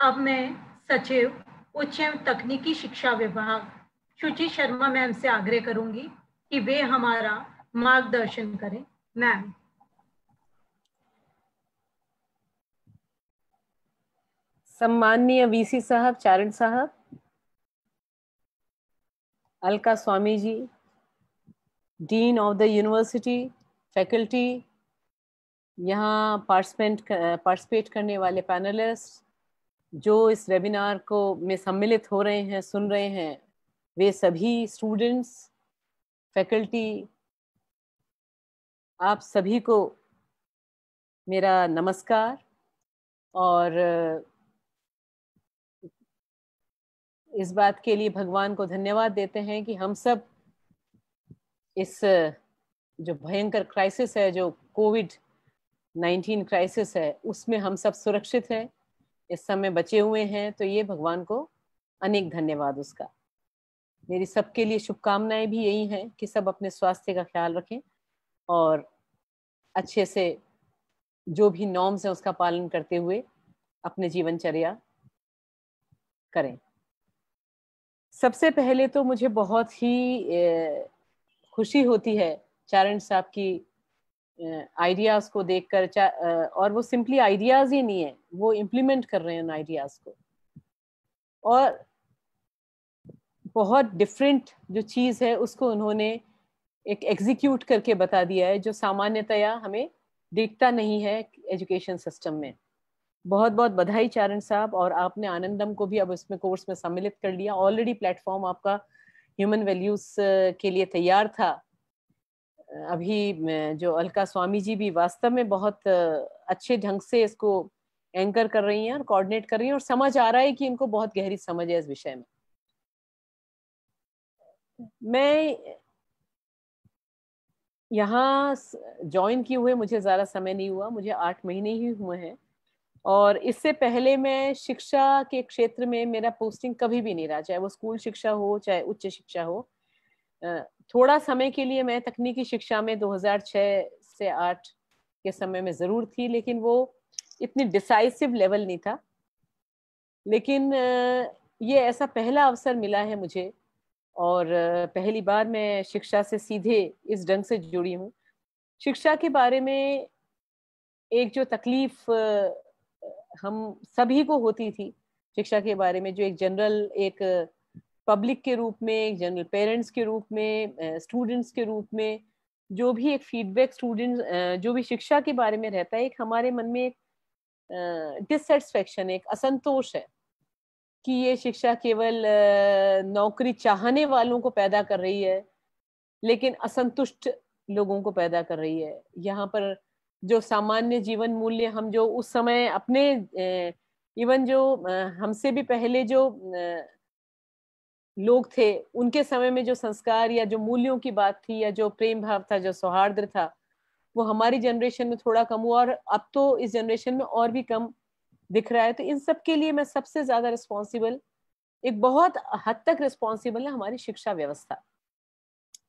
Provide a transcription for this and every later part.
अब मैं सचिव उच्च एवं तकनीकी शिक्षा विभाग शुचि शर्मा मैम से आग्रह करूंगी कि वे हमारा मार्गदर्शन करें मैम सम्माननीय वीसी साहब चारण साहब Alka Swami ji dean of the university faculty यहाँ पार्टिसिपेंट पार्टिसिपेट करने वाले पैनलिस्ट जो इस वेबिनार को में सम्मिलित हो रहे हैं सुन रहे हैं वे सभी स्टूडेंट्स फैकल्टी आप सभी को मेरा नमस्कार और इस बात के लिए भगवान को धन्यवाद देते हैं कि हम सब इस जो भयंकर क्राइसिस है जो कोविड नाइन्टीन क्राइसिस है उसमें हम सब सुरक्षित हैं इस समय बचे हुए हैं तो ये भगवान को अनेक धन्यवाद उसका मेरी सबके लिए शुभकामनाएं भी यही हैं कि सब अपने स्वास्थ्य का ख्याल रखें और अच्छे से जो भी नॉर्म्स हैं उसका पालन करते हुए अपने जीवनचर्या करें सबसे पहले तो मुझे बहुत ही खुशी होती है चारण साहब की आइडियाज़ को देख कर और वो सिंपली आइडियाज़ ही नहीं है वो इम्प्लीमेंट कर रहे हैं उन आइडियाज़ को और बहुत डिफरेंट जो चीज़ है उसको उन्होंने एक एग्जीक्यूट करके बता दिया है जो सामान्यतया हमें दिखता नहीं है एजुकेशन सिस्टम में बहुत बहुत बधाई चारण साहब और आपने आनंदम को भी अब इसमें कोर्स में सम्मिलित कर लिया ऑलरेडी प्लेटफॉर्म आपका ह्यूमन वैल्यूज़ के लिए तैयार था अभी जो अलका स्वामी जी भी वास्तव में बहुत अच्छे ढंग से इसको एंकर कर रही हैं और कोऑर्डिनेट कर रही हैं और समझ आ रहा है कि इनको बहुत गहरी समझ है इस विषय में मैं यहाँ ज्वाइन किए हुए मुझे ज़्यादा समय नहीं हुआ मुझे आठ महीने ही हुए हैं और इससे पहले मैं शिक्षा के क्षेत्र में मेरा पोस्टिंग कभी भी नहीं रहा चाहे वो स्कूल शिक्षा हो चाहे उच्च शिक्षा हो थोड़ा समय के लिए मैं तकनीकी शिक्षा में 2006 से 8 के समय में ज़रूर थी लेकिन वो इतनी डिसाइसिव लेवल नहीं था लेकिन ये ऐसा पहला अवसर मिला है मुझे और पहली बार मैं शिक्षा से सीधे इस ढंग से जुड़ी हूँ शिक्षा के बारे में एक जो तकलीफ हम सभी को होती थी शिक्षा के बारे में जो एक जनरल एक पब्लिक के रूप में एक जनरल पेरेंट्स के रूप में स्टूडेंट्स के रूप में जो भी एक फीडबैक स्टूडेंट जो भी शिक्षा के बारे में रहता है एक हमारे मन में एक डिससेटिस्फेक्शन एक असंतोष है कि ये शिक्षा केवल नौकरी चाहने वालों को पैदा कर रही है लेकिन असंतुष्ट लोगों को पैदा कर रही है यहाँ पर जो सामान्य जीवन मूल्य हम जो उस समय अपने इवन जो हमसे भी पहले जो लोग थे उनके समय में जो संस्कार या जो मूल्यों की बात थी या जो प्रेम भाव था जो सौहार्द था वो हमारी जनरेशन में थोड़ा कम हुआ और अब तो इस जनरेशन में और भी कम दिख रहा है तो इन सब के लिए मैं सबसे ज्यादा रिस्पॉन्सिबल एक बहुत हद तक रिस्पॉन्सिबल है हमारी शिक्षा व्यवस्था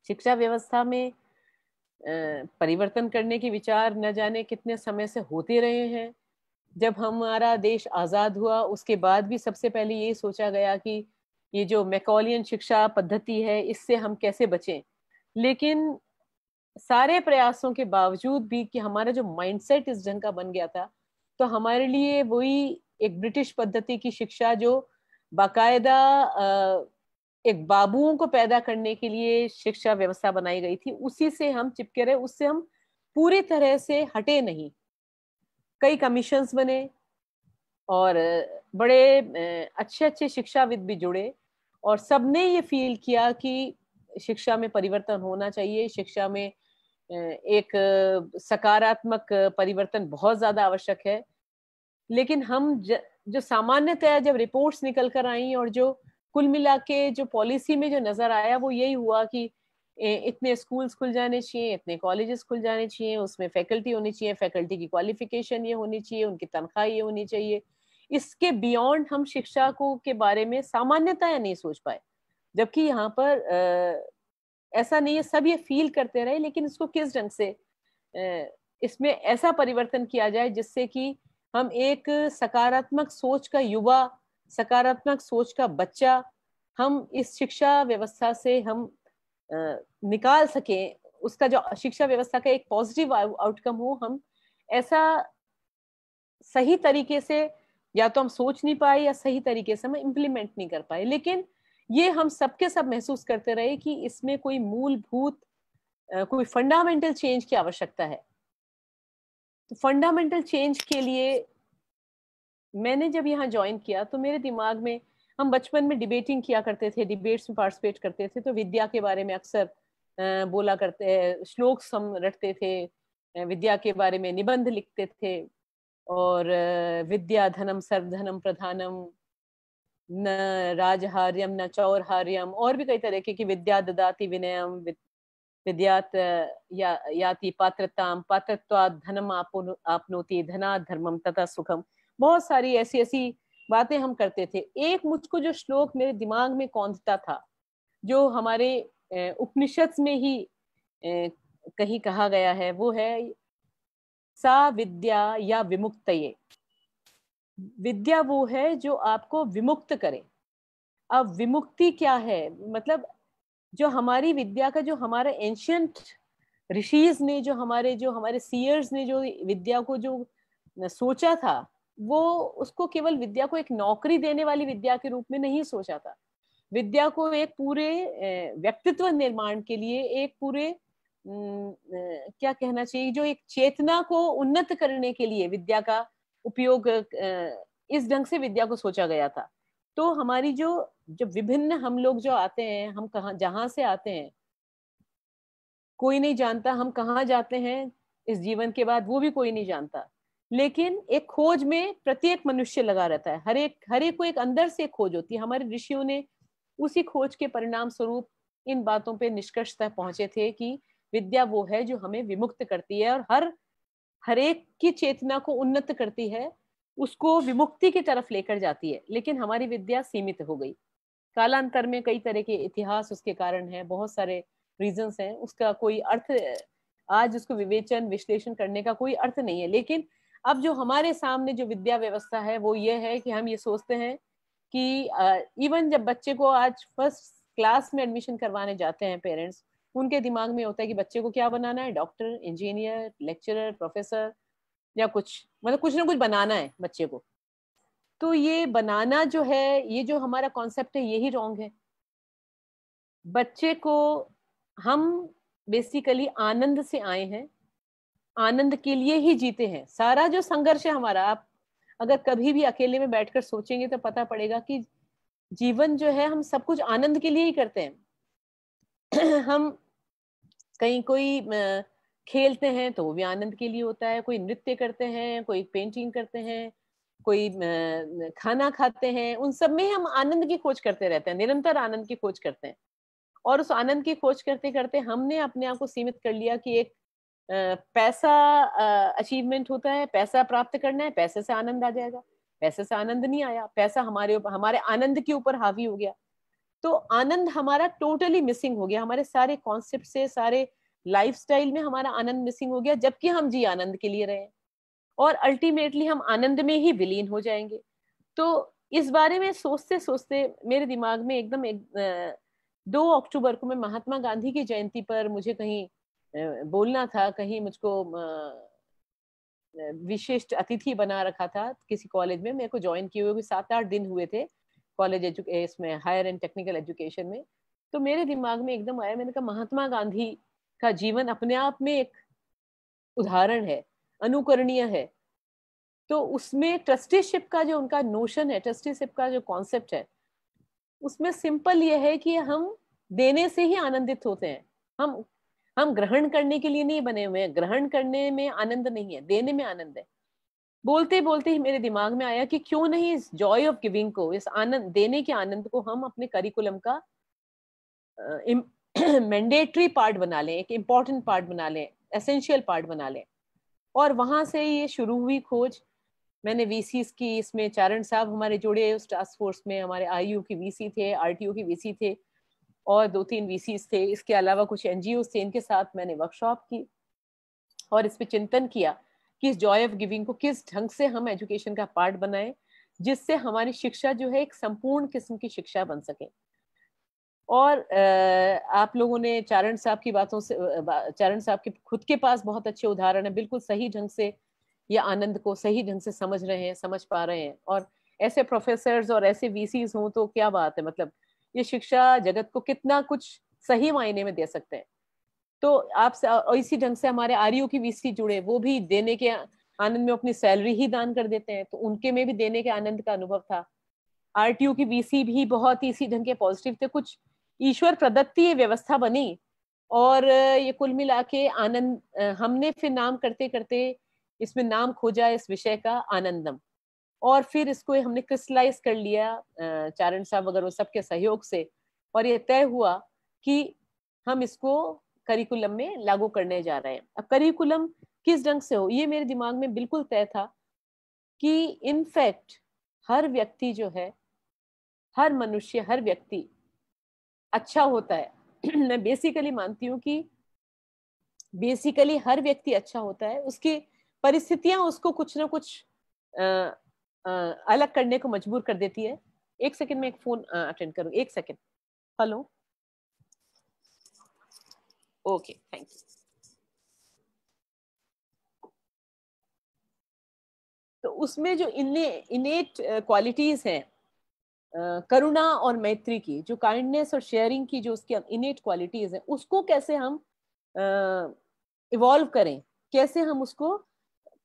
शिक्षा व्यवस्था में परिवर्तन करने के विचार न जाने कितने समय से होते रहे हैं जब हमारा देश आज़ाद हुआ उसके बाद भी सबसे पहले ये सोचा गया कि ये जो मैकोलियन शिक्षा पद्धति है इससे हम कैसे बचें लेकिन सारे प्रयासों के बावजूद भी कि हमारा जो माइंडसेट इस ढंग का बन गया था तो हमारे लिए वही एक ब्रिटिश पद्धति की शिक्षा जो बाकायदा एक बाबुओं को पैदा करने के लिए शिक्षा व्यवस्था बनाई गई थी उसी से हम चिपके रहे उससे हम पूरी तरह से हटे नहीं कई कमीशंस बने और बड़े अच्छे अच्छे शिक्षाविद भी जुड़े और सबने ये फील किया कि शिक्षा में परिवर्तन होना चाहिए शिक्षा में एक सकारात्मक परिवर्तन बहुत ज्यादा आवश्यक है लेकिन हम ज, जो सामान्यतः जब रिपोर्ट्स निकल कर आई और जो कुल मिला के जो पॉलिसी में जो नजर आया वो यही हुआ कि इतने स्कूल्स खुल जाने चाहिए इतने कॉलेजेस खुल जाने चाहिए उसमें फैकल्टी होनी चाहिए फैकल्टी की क्वालिफिकेशन ये होनी चाहिए उनकी तनख्वाह ये होनी चाहिए इसके बियॉन्ड हम शिक्षा को के बारे में या नहीं सोच पाए जबकि यहाँ पर आ, ऐसा नहीं है सब ये फील करते रहे लेकिन इसको किस ढंग से इसमें ऐसा परिवर्तन किया जाए जिससे कि हम एक सकारात्मक सोच का युवा सकारात्मक सोच का बच्चा हम इस शिक्षा व्यवस्था से हम आ, निकाल सकें उसका जो शिक्षा व्यवस्था का एक पॉजिटिव आउटकम हो हम ऐसा सही तरीके से या तो हम सोच नहीं पाए या सही तरीके से हम इम्प्लीमेंट नहीं कर पाए लेकिन ये हम सबके सब महसूस करते रहे कि इसमें कोई मूलभूत कोई फंडामेंटल चेंज की आवश्यकता है तो फंडामेंटल चेंज के लिए मैंने जब यहाँ ज्वाइन किया तो मेरे दिमाग में हम बचपन में डिबेटिंग किया करते थे डिबेट्स में पार्टिसिपेट करते थे तो विद्या के बारे में अक्सर बोला करते श्लोक हम रटते थे विद्या के बारे में निबंध लिखते थे और विद्याधनम सर्वधनम प्रधानम न राजहार्यम न चौरहार्यम और भी कई तरह की विद्या ददाति विनयम विद्यात या याति पात्रताम पात्रत्वाद धनम आपनोति धना धर्मम तथा सुखम बहुत सारी ऐसी ऐसी बातें हम करते थे एक मुझको जो श्लोक मेरे दिमाग में कौंधता था जो हमारे उपनिषद में ही कहीं कहा गया है वो है सा विद्या या विमुक्त विद्या वो है जो आपको विमुक्त करे अब विमुक्ति क्या है मतलब जो हमारी विद्या का जो हमारा एंशियंट ऋषिज ने जो हमारे जो हमारे सीयर्स ने जो विद्या को जो सोचा था वो उसको केवल विद्या को एक नौकरी देने वाली विद्या के रूप में नहीं सोचा था विद्या को एक पूरे व्यक्तित्व निर्माण के लिए एक पूरे क्या कहना चाहिए जो एक चेतना को उन्नत करने के लिए विद्या का उपयोग इस ढंग से विद्या को सोचा गया था तो हमारी जो जब विभिन्न हम लोग जो आते हैं हम कहा जहां से आते हैं कोई नहीं जानता हम कहाँ जाते हैं इस जीवन के बाद वो भी कोई नहीं जानता लेकिन एक खोज में प्रत्येक मनुष्य लगा रहता है हर एक हर एक को एक अंदर से खोज होती है हमारे ऋषियों ने उसी खोज के परिणाम स्वरूप इन बातों पे निष्कर्ष तक पहुंचे थे कि विद्या वो है जो हमें विमुक्त करती है और हर हरेक की चेतना को उन्नत करती है उसको विमुक्ति की तरफ लेकर जाती है लेकिन हमारी विद्या सीमित हो गई कालांतर में कई तरह के इतिहास उसके कारण है बहुत सारे रीजंस हैं उसका कोई अर्थ आज उसको विवेचन विश्लेषण करने का कोई अर्थ नहीं है लेकिन अब जो हमारे सामने जो विद्या व्यवस्था है वो ये है कि हम ये सोचते हैं कि इवन जब बच्चे को आज फर्स्ट क्लास में एडमिशन करवाने जाते हैं पेरेंट्स उनके दिमाग में होता है कि बच्चे को क्या बनाना है डॉक्टर इंजीनियर लेक्चरर प्रोफेसर या कुछ मतलब कुछ ना कुछ बनाना है बच्चे को तो ये बनाना जो है ये जो हमारा कॉन्सेप्ट है यही रॉन्ग है बच्चे को हम बेसिकली आनंद से आए हैं आनंद के लिए ही जीते हैं सारा जो संघर्ष है हमारा आप अगर कभी भी अकेले में बैठकर सोचेंगे तो पता पड़ेगा कि जीवन जो है हम सब कुछ आनंद के लिए ही करते हैं हम कहीं कोई खेलते हैं तो वो भी आनंद के लिए होता है कोई नृत्य करते हैं कोई पेंटिंग करते हैं कोई खाना खाते हैं उन सब में हम आनंद की खोज करते रहते हैं निरंतर आनंद की खोज करते हैं और उस आनंद की खोज करते करते हमने अपने आप को सीमित कर लिया कि एक पैसा अचीवमेंट होता है पैसा प्राप्त करना है पैसे से आनंद आ जाएगा पैसे से आनंद नहीं आया पैसा हमारे हमारे आनंद के ऊपर हावी हो गया तो आनंद हमारा टोटली मिसिंग हो गया हमारे सारे कॉन्सेप्ट से सारे लाइफ में हमारा आनंद मिसिंग हो गया जबकि हम जी आनंद के लिए रहे और अल्टीमेटली हम आनंद में ही विलीन हो जाएंगे तो इस बारे में सोचते सोचते मेरे दिमाग में एकदम एक दो अक्टूबर को मैं महात्मा गांधी की जयंती पर मुझे कहीं बोलना था कहीं मुझको विशिष्ट अतिथि बना रखा था किसी कॉलेज में मेरे को ज्वाइन किए हुए सात आठ दिन हुए थे कॉलेज एजुके eh, इसमें हायर एंड टेक्निकल एजुकेशन में तो मेरे दिमाग में एकदम आया मैंने कहा महात्मा गांधी का जीवन अपने आप में एक उदाहरण है अनुकरणीय है तो उसमें ट्रस्टीशिप का जो उनका नोशन है ट्रस्टीशिप का जो कॉन्सेप्ट है उसमें सिंपल यह है कि हम देने से ही आनंदित होते हैं हम हम ग्रहण करने के लिए नहीं बने हुए हैं ग्रहण करने में आनंद नहीं है देने में आनंद है बोलते बोलते ही मेरे दिमाग में आया कि क्यों नहीं इस जॉय ऑफ गिविंग को इस आनंद देने के आनंद को हम अपने करिकुलम का मैंडेटरी पार्ट बना लें एक इम्पॉर्टेंट पार्ट बना लें एसेंशियल पार्ट बना लें और वहां से ये शुरू हुई खोज मैंने वी की इसमें चारण साहब हमारे जुड़े उस टास्क फोर्स में हमारे आई की वी थे आर की वी थे और दो तीन वी थे इसके अलावा कुछ एन थे इनके साथ मैंने वर्कशॉप की और इस पर चिंतन किया किस जॉय ऑफ गिविंग को किस ढंग से हम एजुकेशन का पार्ट बनाएं जिससे हमारी शिक्षा जो है एक संपूर्ण किस्म की शिक्षा बन सके और आप लोगों ने चारण साहब की बातों से चारण साहब के खुद के पास बहुत अच्छे उदाहरण है बिल्कुल सही ढंग से ये आनंद को सही ढंग से समझ रहे हैं समझ पा रहे हैं और ऐसे प्रोफेसर और ऐसे वीसीज हों तो क्या बात है मतलब ये शिक्षा जगत को कितना कुछ सही मायने में दे सकते हैं तो आप इसी ढंग से हमारे आर की वीसी जुड़े वो भी देने के आनंद में अपनी सैलरी ही दान कर देते हैं तो उनके में भी देने के आनंद का अनुभव था आर की वीसी भी बहुत ही इसी ढंग के पॉजिटिव थे कुछ ईश्वर प्रदत्ति ये व्यवस्था बनी और ये कुल मिला के आनंद हमने फिर नाम करते करते इसमें नाम खोजा इस विषय का आनंदम और फिर इसको हमने क्रिस्टलाइज कर लिया चारण साहब वगैरह सबके सहयोग से और ये तय हुआ कि हम इसको करिकुलम में लागू करने जा रहे हैं अब करिकुलम किस ढंग से हो ये मेरे दिमाग में बिल्कुल तय था कि इनफैक्ट हर व्यक्ति जो है हर मनुष्य हर व्यक्ति अच्छा होता है मैं बेसिकली मानती हूँ कि बेसिकली हर व्यक्ति अच्छा होता है उसकी परिस्थितियां उसको कुछ ना कुछ आ, आ, अलग करने को मजबूर कर देती है एक सेकंड में एक फोन अटेंड करूँ एक second hello okay thank you तो उसमें जो इने इनेट क्वालिटीज़ हैं uh, करुणा और मैत्री की जो काइंडनेस और शेयरिंग की जो उसकी इनेट क्वालिटीज़ हैं उसको कैसे हम इवॉल्व uh, करें कैसे हम उसको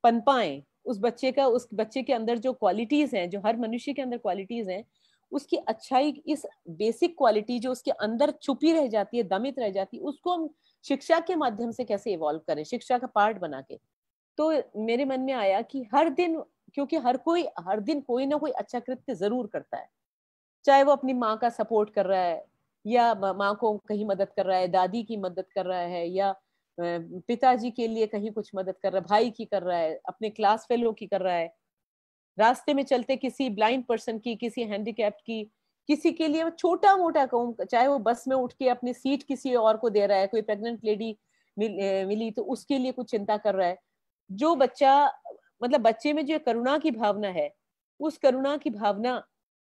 पनपाएं उस बच्चे का उस बच्चे के अंदर जो क्वालिटीज़ हैं जो हर मनुष्य के अंदर क्वालिटीज़ हैं उसकी अच्छाई इस बेसिक क्वालिटी जो उसके अंदर छुपी रह जाती है दमित रह जाती है उसको हम शिक्षा के माध्यम से कैसे इवॉल्व करें शिक्षा का पार्ट बना के तो मेरे मन में आया कि हर दिन क्योंकि हर कोई हर दिन कोई ना कोई अच्छा कृत्य जरूर करता है चाहे वो अपनी माँ का सपोर्ट कर रहा है या माँ को कहीं मदद कर रहा है दादी की मदद कर रहा है या पिताजी के लिए कहीं कुछ मदद कर रहा है भाई की कर रहा है अपने क्लास फेलो की कर रहा है रास्ते में चलते किसी ब्लाइंड पर्सन की किसी हैंडीकैप्ट की किसी के लिए छोटा मोटा कहूँ चाहे वो बस में उठ के अपनी सीट किसी और को दे रहा है कोई प्रेग्नेंट लेडी मिल, मिली तो उसके लिए कुछ चिंता कर रहा है जो बच्चा मतलब बच्चे में जो करुणा की भावना है उस करुणा की भावना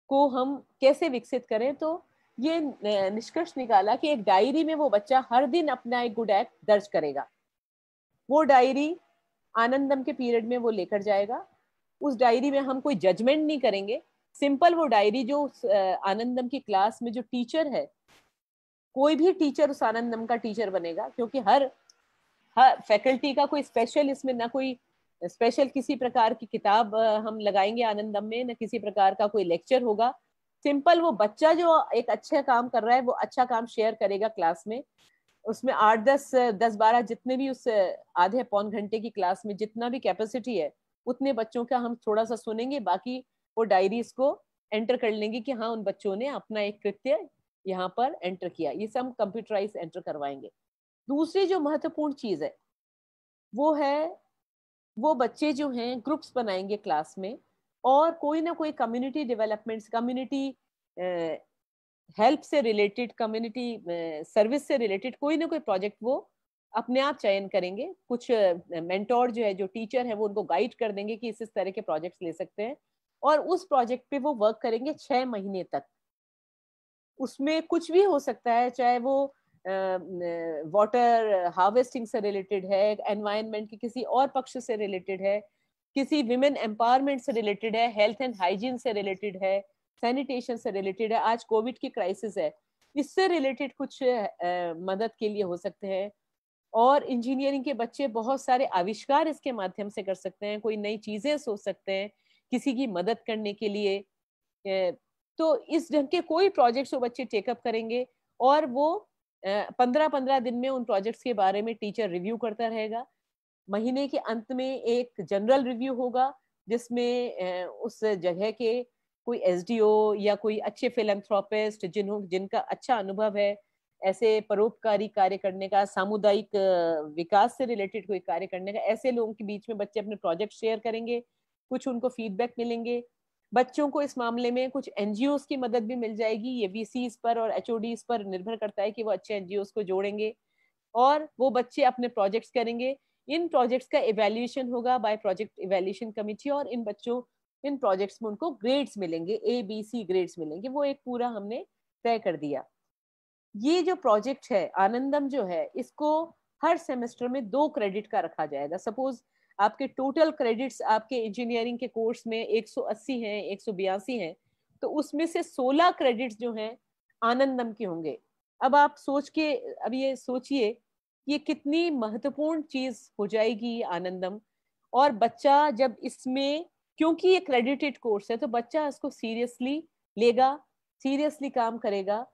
को हम कैसे विकसित करें तो ये निष्कर्ष निकाला कि एक डायरी में वो बच्चा हर दिन अपना एक गुड एक्ट दर्ज करेगा वो डायरी आनंदम के पीरियड में वो लेकर जाएगा उस डायरी में हम कोई जजमेंट नहीं करेंगे सिंपल वो डायरी जो आनंदम की क्लास में जो टीचर है कोई भी टीचर उस आनंदम का टीचर बनेगा क्योंकि हर हर फैकल्टी का कोई स्पेशल इसमें ना कोई स्पेशल किसी प्रकार की किताब हम लगाएंगे आनंदम में ना किसी प्रकार का कोई लेक्चर होगा सिंपल वो बच्चा जो एक अच्छा काम कर रहा है वो अच्छा काम शेयर करेगा क्लास में उसमें आठ दस दस बारह जितने भी उस आधे पौन घंटे की क्लास में जितना भी कैपेसिटी है उतने बच्चों का हम थोड़ा सा सुनेंगे बाकी वो डायरीज को एंटर कर लेंगे कि हाँ उन बच्चों ने अपना एक कृत्य यहाँ पर एंटर किया ये सब कंप्यूटराइज एंटर करवाएंगे दूसरी जो महत्वपूर्ण चीज है वो है वो बच्चे जो हैं ग्रुप्स बनाएंगे क्लास में और कोई ना कोई कम्युनिटी डेवलपमेंट कम्युनिटी हेल्प से रिलेटेड कम्युनिटी सर्विस से रिलेटेड कोई ना कोई प्रोजेक्ट वो अपने आप चयन करेंगे कुछ मेंटोर जो है जो टीचर है वो उनको गाइड कर देंगे कि इस इस तरह के प्रोजेक्ट्स ले सकते हैं और उस प्रोजेक्ट पे वो वर्क करेंगे छह महीने तक उसमें कुछ भी हो सकता है चाहे वो वाटर हार्वेस्टिंग से रिलेटेड है एनवायरमेंट के किसी और पक्ष से रिलेटेड है किसी विमेन एम्पावरमेंट से रिलेटेड है हेल्थ एंड हाइजीन से रिलेटेड है सैनिटेशन से रिलेटेड है आज कोविड की क्राइसिस है इससे रिलेटेड कुछ मदद के लिए हो सकते हैं और इंजीनियरिंग के बच्चे बहुत सारे आविष्कार इसके माध्यम से कर सकते हैं कोई नई चीज़ें सोच सकते हैं किसी की मदद करने के लिए तो इस ढंग के कोई प्रोजेक्ट्स वो बच्चे टेकअप करेंगे और वो पंद्रह पंद्रह दिन में उन प्रोजेक्ट्स के बारे में टीचर रिव्यू करता रहेगा महीने के अंत में एक जनरल रिव्यू होगा जिसमें उस जगह के कोई एस या कोई अच्छे फिलंथ्रोपिस्ट जिन जिनका अच्छा अनुभव है ऐसे परोपकारी कार्य करने का सामुदायिक विकास से रिलेटेड कोई कार्य करने का ऐसे लोगों के बीच में बच्चे अपने प्रोजेक्ट शेयर करेंगे कुछ उनको फीडबैक मिलेंगे बच्चों को इस मामले में कुछ एन की मदद भी मिल जाएगी ये वी पर और एच पर निर्भर करता है कि वो अच्छे एन को जोड़ेंगे और वो बच्चे अपने प्रोजेक्ट्स करेंगे इन प्रोजेक्ट्स का इवेल्यूएशन होगा बाय प्रोजेक्ट इवेल्यूशन कमिटी और इन बच्चों इन प्रोजेक्ट्स में उनको ग्रेड्स मिलेंगे ए बी सी ग्रेड्स मिलेंगे वो एक पूरा हमने तय कर दिया ये जो प्रोजेक्ट है आनंदम जो है इसको हर सेमेस्टर में दो क्रेडिट का रखा जाएगा सपोज आपके टोटल क्रेडिट्स आपके इंजीनियरिंग के कोर्स में 180 हैं एक हैं तो उसमें से 16 क्रेडिट्स जो हैं आनंदम के होंगे अब आप सोच के अब ये सोचिए ये कितनी महत्वपूर्ण चीज़ हो जाएगी आनंदम और बच्चा जब इसमें क्योंकि ये क्रेडिटेड कोर्स है तो बच्चा इसको सीरियसली लेगा सीरियसली काम करेगा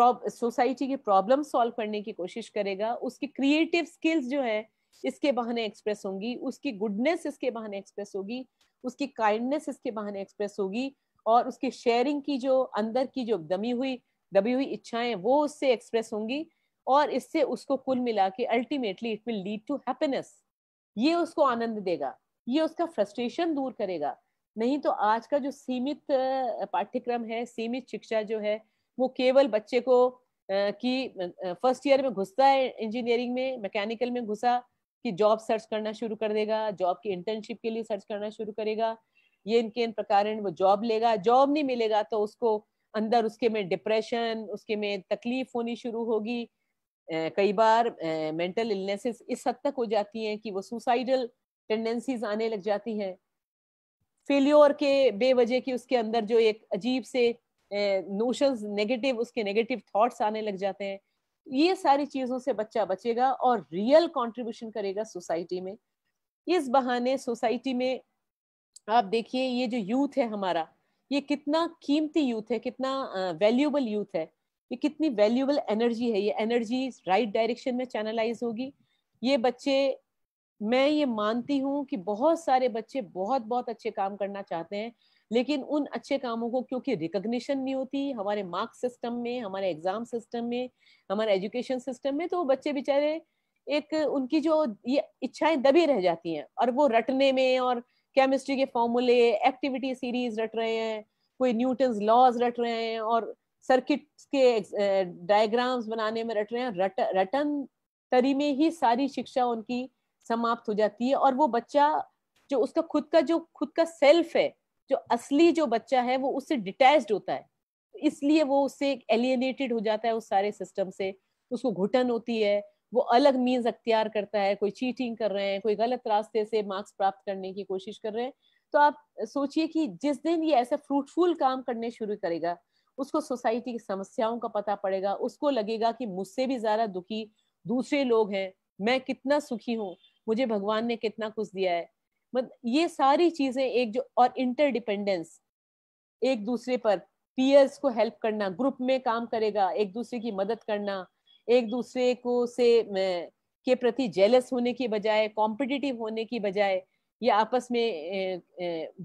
सोसाइटी की प्रॉब्लम सॉल्व करने की कोशिश करेगा उसकी क्रिएटिव स्किल्स जो है इसके बहाने एक्सप्रेस होंगी उसकी गुडनेस इसके बहाने एक्सप्रेस होगी उसकी काइंडनेस इसके बहाने एक्सप्रेस होगी और उसकी शेयरिंग की जो अंदर की जो दमी हुई दबी हुई इच्छाएं वो उससे एक्सप्रेस होंगी और इससे उसको कुल मिला के ultimately it will lead to happiness ये उसको आनंद देगा ये उसका फ्रस्ट्रेशन दूर करेगा नहीं तो आज का जो सीमित पाठ्यक्रम है सीमित शिक्षा जो है वो केवल बच्चे को कि फर्स्ट ईयर में घुसता है इंजीनियरिंग में मैकेनिकल में घुसा कि जॉब सर्च करना शुरू कर देगा जॉब की इंटर्नशिप के लिए सर्च करना शुरू करेगा ये इनके इन प्रकार वो जॉब लेगा जॉब नहीं मिलेगा तो उसको अंदर उसके में डिप्रेशन उसके में तकलीफ होनी शुरू होगी कई बार मेंटल इलनेसेस इस हद तक हो जाती हैं कि वो सुसाइडल टेंडेंसीज आने लग जाती हैं फेल्योर के बेवजह की उसके अंदर जो एक अजीब से नोशंस नेगेटिव उसके नेगेटिव थॉट्स आने लग जाते हैं ये सारी चीजों से बच्चा बचेगा और रियल कंट्रीब्यूशन करेगा सोसाइटी में इस बहाने सोसाइटी में आप देखिए ये जो यूथ है हमारा ये कितना कीमती यूथ है कितना वैल्यूबल यूथ है ये कितनी वैल्यूबल एनर्जी है ये एनर्जी राइट डायरेक्शन में चैनलाइज होगी ये बच्चे मैं ये मानती हूँ कि बहुत सारे बच्चे बहुत बहुत अच्छे काम करना चाहते हैं लेकिन उन अच्छे कामों को क्योंकि रिकग्निशन नहीं होती हमारे मार्क्स सिस्टम में हमारे एग्जाम सिस्टम में हमारे एजुकेशन सिस्टम में तो बच्चे बेचारे एक उनकी जो ये इच्छाएं दबी रह जाती हैं और वो रटने में और केमिस्ट्री के फॉर्मूले एक्टिविटी सीरीज रट रहे हैं कोई न्यूटन लॉज रट रहे हैं और सर्किट के डायग्राम्स बनाने में रट रहे हैं रट रटन तरी में ही सारी शिक्षा उनकी समाप्त हो जाती है और वो बच्चा जो उसका खुद का जो खुद का सेल्फ है जो असली जो बच्चा है वो उससे डिटैच होता है इसलिए वो उससे एलियनेटेड हो जाता है उस सारे सिस्टम से उसको घुटन होती है वो अलग मीन्स अख्तियार करता है कोई चीटिंग कर रहे हैं कोई गलत रास्ते से मार्क्स प्राप्त करने की कोशिश कर रहे हैं तो आप सोचिए कि जिस दिन ये ऐसा फ्रूटफुल काम करने शुरू करेगा उसको सोसाइटी की समस्याओं का पता पड़ेगा उसको लगेगा कि मुझसे भी ज़्यादा दुखी दूसरे लोग हैं मैं कितना सुखी हूँ मुझे भगवान ने कितना कुछ दिया है मतलब ये सारी चीजें एक जो और इंटरडिपेंडेंस एक दूसरे पर पीयर्स को हेल्प करना ग्रुप में काम करेगा एक दूसरे की मदद करना एक दूसरे को से के प्रति जेलस होने की बजाय कॉम्पिटिटिव होने की बजाय ये आपस में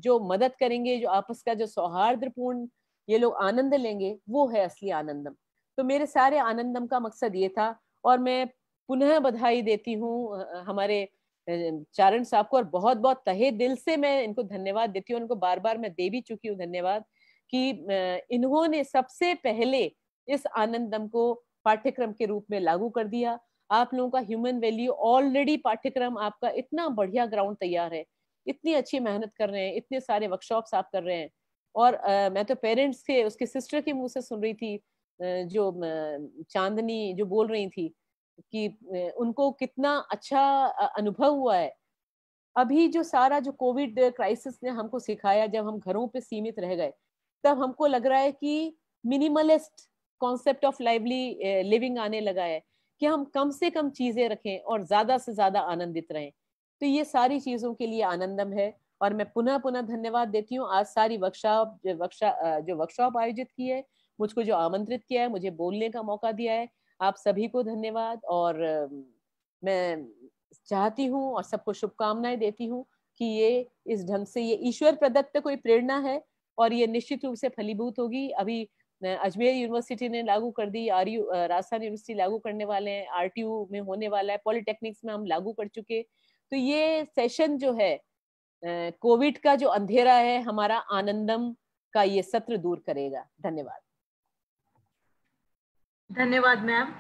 जो मदद करेंगे जो आपस का जो सौहार्दपूर्ण ये लोग आनंद लेंगे वो है असली आनंदम तो मेरे सारे आनंदम का मकसद ये था और मैं पुनः बधाई देती हूँ हमारे चारण साहब को और बहुत बहुत तहे दिल से मैं इनको धन्यवाद देती हूँ उनको बार बार मैं दे भी चुकी हूँ धन्यवाद कि इन्होंने सबसे पहले इस आनंदम को पाठ्यक्रम के रूप में लागू कर दिया आप लोगों का ह्यूमन वैल्यू ऑलरेडी पाठ्यक्रम आपका इतना बढ़िया ग्राउंड तैयार है इतनी अच्छी मेहनत कर रहे हैं इतने सारे वर्कशॉप्स आप कर रहे हैं और आ, मैं तो पेरेंट्स के उसके सिस्टर के मुंह से सुन रही थी जो चांदनी जो बोल रही थी कि उनको कितना अच्छा अनुभव हुआ है अभी जो सारा जो कोविड क्राइसिस ने हमको सिखाया जब हम घरों पे सीमित रह गए तब हमको लग रहा है कि minimalist concept of lively living आने लगा है कि हम कम से कम चीज़ें रखें और ज़्यादा से ज़्यादा आनंदित रहें तो ये सारी चीज़ों के लिए आनंदम है और मैं पुनः पुनः धन्यवाद देती हूँ आज सारी वर्कशॉप वर्कशॉप जो वर्कशॉप आयोजित की है मुझको जो आमंत्रित किया है मुझे बोलने का मौका दिया है आप सभी को धन्यवाद और मैं चाहती हूँ और सबको शुभकामनाएं देती हूँ कि ये इस ढंग से ये ईश्वर प्रदत्त कोई प्रेरणा है और ये निश्चित रूप से फलीभूत होगी अभी अजमेर यूनिवर्सिटी ने लागू कर दी आर यू राजस्थान यूनिवर्सिटी लागू करने वाले हैं आर में होने वाला है पॉलिटेक्निक्स में हम लागू कर चुके तो ये सेशन जो है कोविड का जो अंधेरा है हमारा आनंदम का ये सत्र दूर करेगा धन्यवाद धन्यवाद मैम